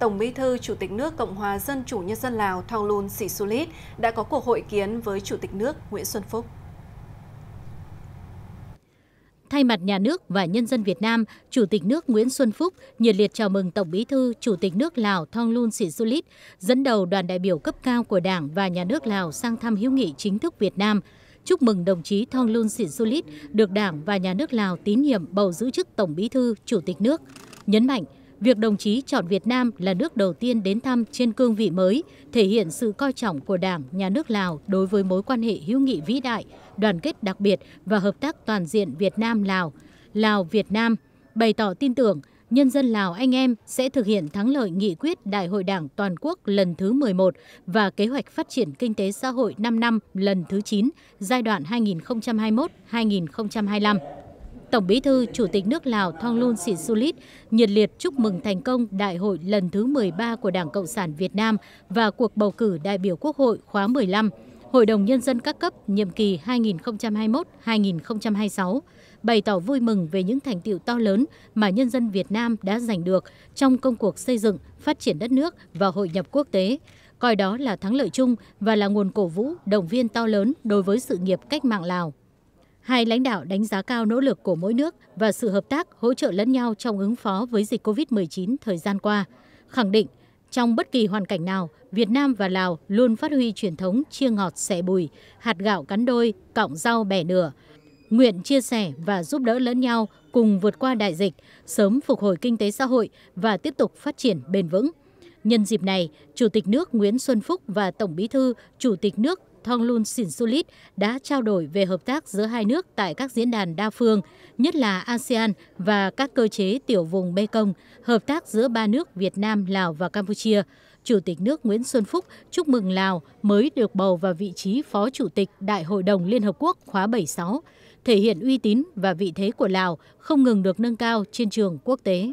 Tổng Bí thư Chủ tịch nước Cộng hòa Dân chủ Nhân dân Lào Thonglun Sisulit đã có cuộc hội kiến với Chủ tịch nước Nguyễn Xuân Phúc. Thay mặt nhà nước và nhân dân Việt Nam, Chủ tịch nước Nguyễn Xuân Phúc nhiệt liệt chào mừng Tổng Bí thư Chủ tịch nước Lào Thonglun Sisulit dẫn đầu đoàn đại biểu cấp cao của Đảng và nhà nước Lào sang thăm hữu nghị chính thức Việt Nam. Chúc mừng đồng chí Thonglun Sisulit được Đảng và nhà nước Lào tín nhiệm bầu giữ chức Tổng Bí thư Chủ tịch nước. Nhấn mạnh, việc đồng chí chọn Việt Nam là nước đầu tiên đến thăm trên cương vị mới thể hiện sự coi trọng của Đảng, Nhà nước Lào đối với mối quan hệ hữu nghị vĩ đại, đoàn kết đặc biệt và hợp tác toàn diện Việt Nam-Lào, Lào-Việt Nam, bày tỏ tin tưởng nhân dân Lào anh em sẽ thực hiện thắng lợi nghị quyết Đại hội Đảng toàn quốc lần thứ 11 và kế hoạch phát triển kinh tế xã hội năm năm lần thứ 9, giai đoạn 2021-2025. Tổng bí thư Chủ tịch nước Lào Thonglun Sisulit nhiệt liệt chúc mừng thành công đại hội lần thứ 13 của Đảng Cộng sản Việt Nam và cuộc bầu cử đại biểu Quốc hội khóa 15, Hội đồng Nhân dân các cấp nhiệm kỳ 2021-2026, bày tỏ vui mừng về những thành tiệu to lớn mà nhân dân Việt Nam đã giành được trong công cuộc xây dựng, phát triển đất nước và hội nhập quốc tế coi đó là thắng lợi chung và là nguồn cổ vũ, động viên to lớn đối với sự nghiệp cách mạng Lào hai lãnh đạo đánh giá cao nỗ lực của mỗi nước và sự hợp tác hỗ trợ lẫn nhau trong ứng phó với dịch covid một mươi chín thời gian qua khẳng định trong bất kỳ hoàn cảnh nào việt nam và lào luôn phát huy truyền thống chia ngọt sẻ bùi hạt gạo cắn đôi cọng rau bẻ nửa nguyện chia sẻ và giúp đỡ lẫn nhau cùng vượt qua đại dịch sớm phục hồi kinh tế xã hội và tiếp tục phát triển bền vững Nhân dịp này, Chủ tịch nước Nguyễn Xuân Phúc và Tổng Bí thư, Chủ tịch nước Thonglun Sinsulit đã trao đổi về hợp tác giữa hai nước tại các diễn đàn đa phương, nhất là ASEAN và các cơ chế tiểu vùng Mekong, hợp tác giữa ba nước Việt Nam, Lào và Campuchia. Chủ tịch nước Nguyễn Xuân Phúc chúc mừng Lào mới được bầu vào vị trí Phó Chủ tịch Đại hội đồng Liên Hợp Quốc khóa 76, thể hiện uy tín và vị thế của Lào không ngừng được nâng cao trên trường quốc tế.